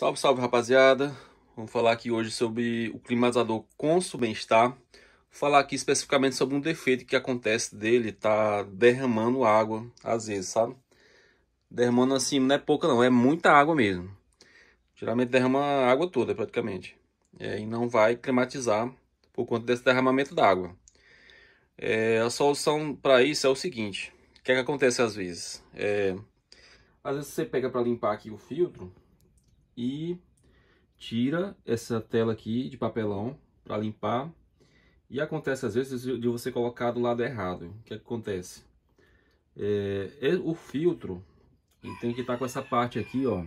Salve, salve rapaziada! Vamos falar aqui hoje sobre o climatizador Consul Bem-Estar. Vou falar aqui especificamente sobre um defeito que acontece dele, tá derramando água às vezes, sabe? Derramando assim, não é pouca não, é muita água mesmo. Geralmente derrama a água toda praticamente. É, e não vai climatizar por conta desse derramamento d'água. É, a solução para isso é o seguinte, o que, é que acontece às vezes? É, às vezes você pega para limpar aqui o filtro, e tira essa tela aqui de papelão para limpar. E acontece às vezes de você colocar do lado errado. O que, é que acontece? É, o filtro tem que estar tá com essa parte aqui, ó.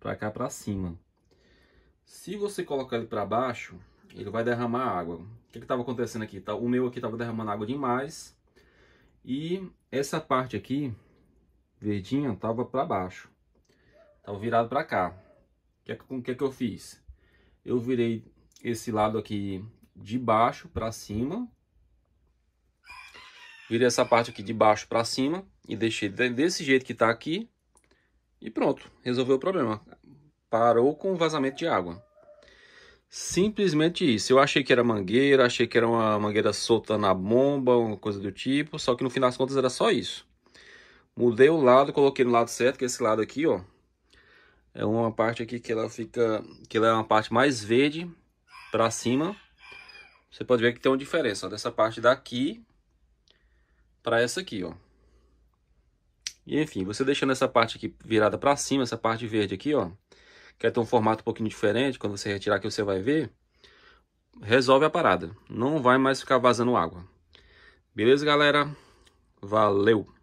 Pra cá, pra cima. Se você colocar ele pra baixo, ele vai derramar água. O que é que tava acontecendo aqui? Tá, o meu aqui tava derramando água demais. E essa parte aqui, verdinha, tava pra baixo. Tava virado para cá. O que, é, que, que, é que eu fiz? Eu virei esse lado aqui de baixo para cima. Virei essa parte aqui de baixo para cima e deixei desse jeito que está aqui. E pronto, resolveu o problema. Parou com o vazamento de água. Simplesmente isso. Eu achei que era mangueira, achei que era uma mangueira solta na bomba, uma coisa do tipo. Só que no final das contas era só isso. Mudei o lado, coloquei no lado certo, que é esse lado aqui, ó é uma parte aqui que ela fica, que ela é uma parte mais verde para cima. Você pode ver que tem uma diferença ó, dessa parte daqui para essa aqui, ó. E enfim, você deixando essa parte aqui virada para cima, essa parte verde aqui, ó, quer é ter um formato um pouquinho diferente, quando você retirar que você vai ver, resolve a parada. Não vai mais ficar vazando água. Beleza, galera? Valeu!